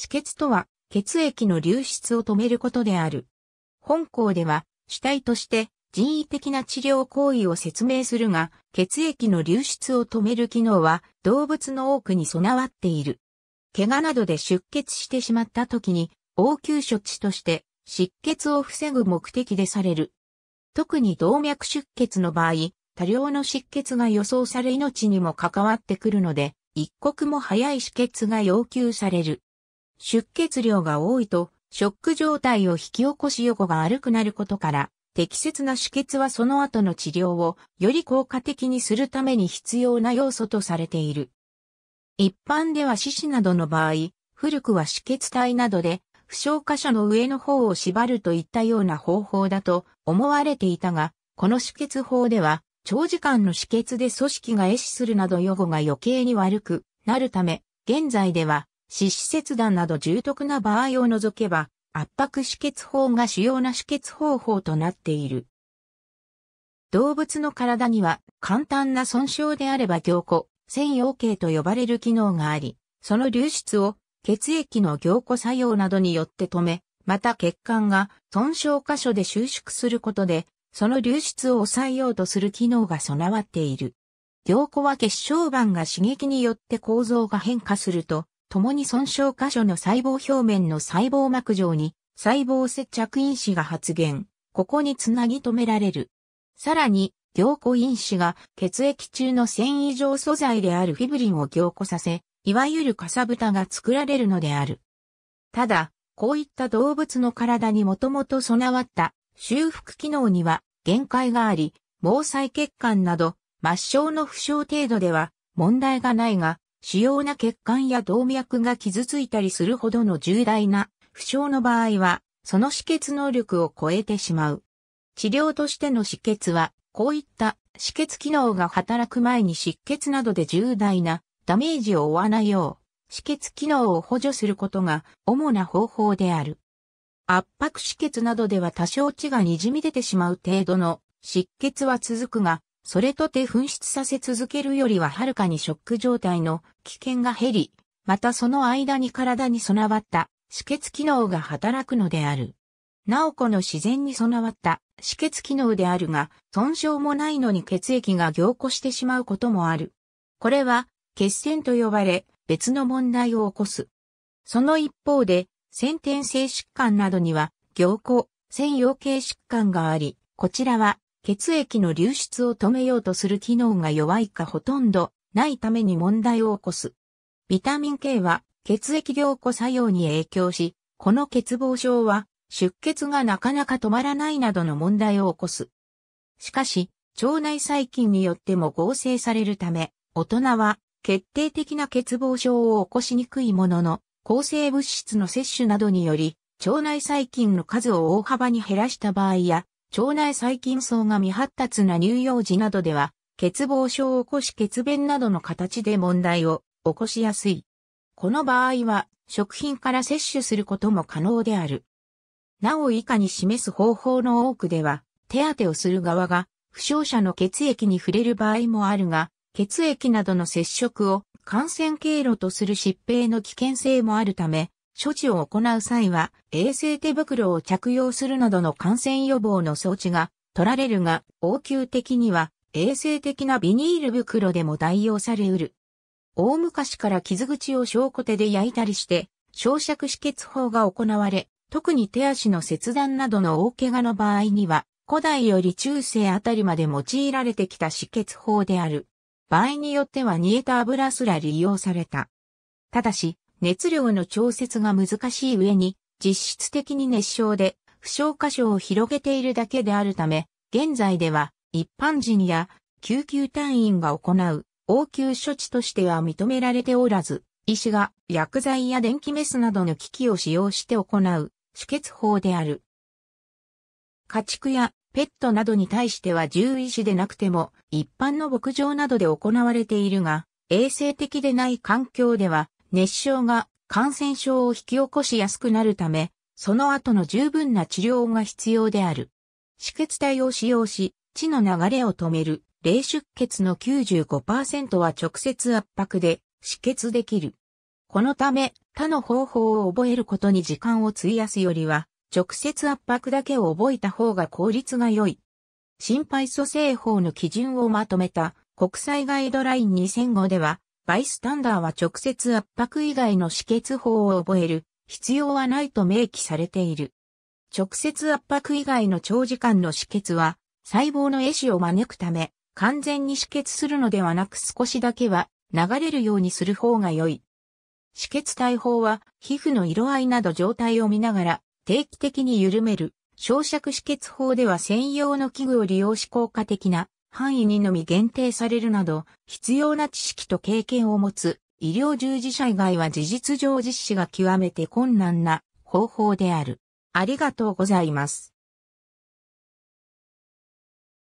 止血とは、血液の流出を止めることである。本校では、主体として人為的な治療行為を説明するが、血液の流出を止める機能は動物の多くに備わっている。怪我などで出血してしまった時に、応急処置として失血を防ぐ目的でされる。特に動脈出血の場合、多量の失血が予想され命にも関わってくるので、一刻も早い止血が要求される。出血量が多いと、ショック状態を引き起こし予後が悪くなることから、適切な止血はその後の治療をより効果的にするために必要な要素とされている。一般では四肢などの場合、古くは止血帯などで、負傷箇所の上の方を縛るといったような方法だと思われていたが、この止血法では、長時間の止血で組織が壊死するなど予後が余計に悪くなるため、現在では四肢切断など重篤な場合を除けば、圧迫止血法が主要な止血方法となっている。動物の体には簡単な損傷であれば凝固、専用形と呼ばれる機能があり、その流出を血液の凝固作用などによって止め、また血管が損傷箇所で収縮することで、その流出を抑えようとする機能が備わっている。凝固は血小板が刺激によって構造が変化すると、共に損傷箇所の細胞表面の細胞膜上に細胞接着因子が発現。ここにつなぎ止められる。さらに、凝固因子が血液中の繊維状素材であるフィブリンを凝固させ、いわゆるかさぶたが作られるのである。ただ、こういった動物の体にもともと備わった修復機能には限界があり、毛細血管など末梢の負傷程度では問題がないが、主要な血管や動脈が傷ついたりするほどの重大な負傷の場合は、その止血能力を超えてしまう。治療としての止血は、こういった止血機能が働く前に失血などで重大なダメージを負わないよう、止血機能を補助することが主な方法である。圧迫止血などでは多少血が滲み出てしまう程度の失血は続くが、それとて噴出させ続けるよりははるかにショック状態の危険が減り、またその間に体に備わった止血機能が働くのである。なおこの自然に備わった止血機能であるが、損傷もないのに血液が凝固してしまうこともある。これは、血栓と呼ばれ、別の問題を起こす。その一方で、先天性疾患などには、凝固、専用系疾患があり、こちらは血液の流出を止めようとする機能が弱いかほとんどないために問題を起こす。ビタミン K は血液凝固作用に影響し、この欠乏症は出血がなかなか止まらないなどの問題を起こす。しかし、腸内細菌によっても合成されるため、大人は決定的な欠乏症を起こしにくいものの、抗生物質の摂取などにより、腸内細菌の数を大幅に減らした場合や、腸内細菌層が未発達な乳幼児などでは、欠乏症を起こし血便などの形で問題を起こしやすい。この場合は、食品から摂取することも可能である。なお以下に示す方法の多くでは、手当てをする側が、負傷者の血液に触れる場合もあるが、血液などの接触を感染経路とする疾病の危険性もあるため、処置を行う際は衛生手袋を着用するなどの感染予防の装置が取られるが、応急的には衛生的なビニール袋でも代用されうる。大昔から傷口を証拠手で焼いたりして、焼灼止血法が行われ、特に手足の切断などの大怪我の場合には、古代より中世あたりまで用いられてきた止血法である。場合によっては煮えた油すら利用された。ただし、熱量の調節が難しい上に、実質的に熱傷で、負傷箇所を広げているだけであるため、現在では、一般人や救急隊員が行う応急処置としては認められておらず、医師が薬剤や電気メスなどの機器を使用して行う止血法である。家畜やペットなどに対しては獣医師でなくても一般の牧場などで行われているが、衛生的でない環境では熱症が感染症を引き起こしやすくなるため、その後の十分な治療が必要である。止血体を使用し、血の流れを止める、霊出血の95%は直接圧迫で止血できる。このため、他の方法を覚えることに時間を費やすよりは、直接圧迫だけを覚えた方が効率が良い。心肺蘇生法の基準をまとめた国際ガイドライン2005では、バイスタンダーは直接圧迫以外の止血法を覚える必要はないと明記されている。直接圧迫以外の長時間の止血は細胞の壊死を招くため完全に止血するのではなく少しだけは流れるようにする方が良い。止血体法は皮膚の色合いなど状態を見ながら定期的に緩める。焼灼止血法では専用の器具を利用し効果的な範囲にのみ限定されるなど、必要な知識と経験を持つ医療従事者以外は事実上実施が極めて困難な方法である。ありがとうございます。